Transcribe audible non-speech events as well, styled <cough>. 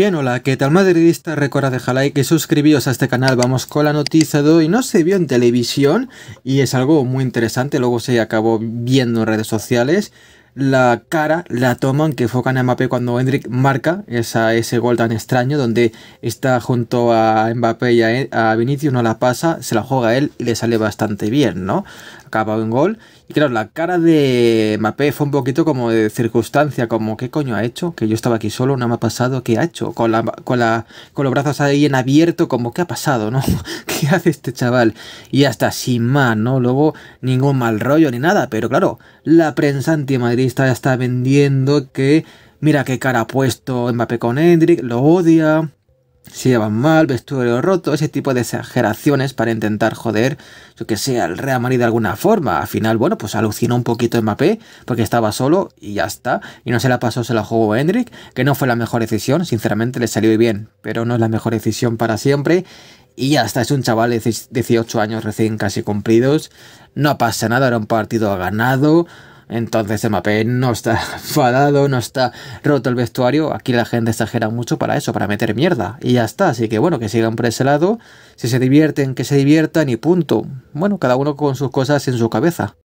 Bien, hola, ¿qué tal madridista? Recuerda dejar like y suscribiros a este canal. Vamos con la noticia de hoy. No se vio en televisión y es algo muy interesante. Luego se acabó viendo en redes sociales la cara la toman que enfocan a Mbappé cuando Hendrik marca esa, ese gol tan extraño donde está junto a Mbappé y a, Vinicius, no la pasa, se la juega a él y le sale bastante bien, ¿no? Acaba un gol y claro, la cara de Mbappé fue un poquito como de circunstancia, como ¿qué coño ha hecho? Que yo estaba aquí solo, no me ha pasado, ¿qué ha hecho? Con, la, con, con los brazos ahí en abierto, como ¿qué ha pasado? ¿no? <laughs> ¿Qué hace este chaval? Y hasta sin más, ¿no? Luego ningún mal rollo ni nada, pero claro, la prensa anti-Madrid ya está vendiendo que mira qué cara ha puesto Mbappé con Hendrik, lo odia, se llevan mal, vestuario roto, ese tipo de exageraciones para intentar joder, yo que sea al Real Madrid de alguna forma. Al final, bueno, pues alucinó un poquito Mbappé porque estaba solo y ya está. Y no se la pasó, se la jugó Hendrik, que no fue la mejor decisión, sinceramente le salió bien, pero no es la mejor decisión para siempre. Y ya está, es un chaval de 18 años recién casi cumplidos. No pasa nada, era un partido ganado. Entonces el MAPE no está <laughs> enfadado, no está roto el vestuario. Aquí la gente exagera mucho para eso, para meter mierda. Y ya está. Así que bueno, que sigan por ese lado. Si se divierten, que se diviertan y punto. Bueno, cada uno con sus cosas en su cabeza.